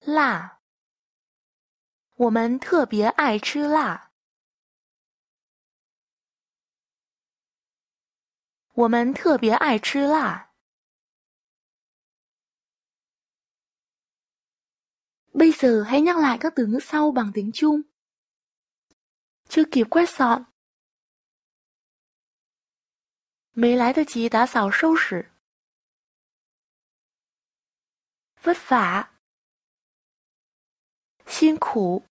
辣，我们特别爱吃辣。我们特别爱吃辣。bây giờ hãy nhắc lại các từ ngữ sau bằng tiếng Trung。chưa kịp quét dọn，m 没来得及打 t 收拾。c h v ấ t vả. xin khủ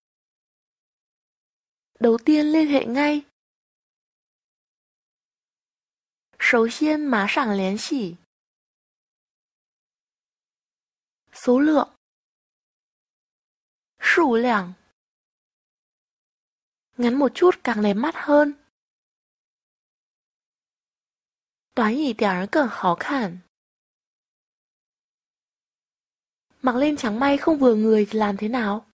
Đầu tiên liên hệ ngay. 首先马上联系. Số lượng. Số lượng. Ngắn một chút càng đẹp mắt hơn. Toán gì tiếng càng khó khăn. Mặc lên trắng may không vừa người thì làm thế nào?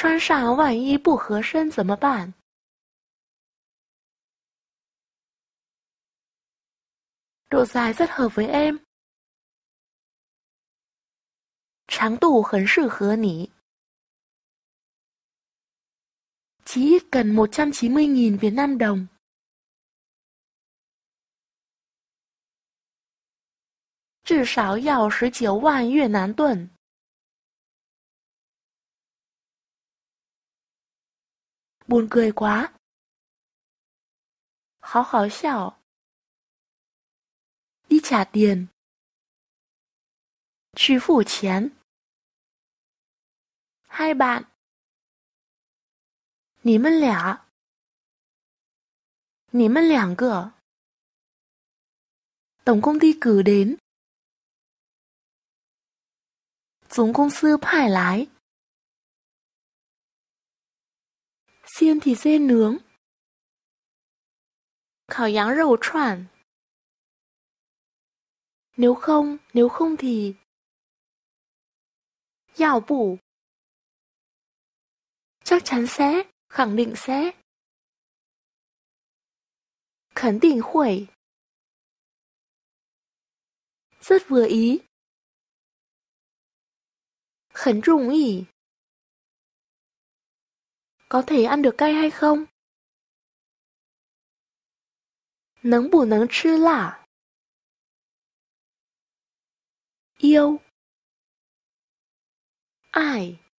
穿上万一不合身怎么办？Độ dài rất hợp với em. 长度很适合你。Chỉ ít cần 190.000 Việt Nam đồng. Chỉ 少要19万越南盾. buồn cười quá. Khó khó xảo. Đi trả tiền. Chú phủ chén. Hai bạn. Ní mân lẻ. Ní mân lẻng cửa. Tổng công ty cử đến. Tổng công sư phải lái. Xiên thì dê nướng. Khảo giáng rầu choản. Nếu không, nếu không thì... Yào bủ. Chắc chắn sẽ, khẳng định sẽ. Khẳng định hủy. Rất vừa ý. Khẩn rủng ý có thể ăn được cay hay không? Nấng bù nấng chứ lạ. Yêu Ai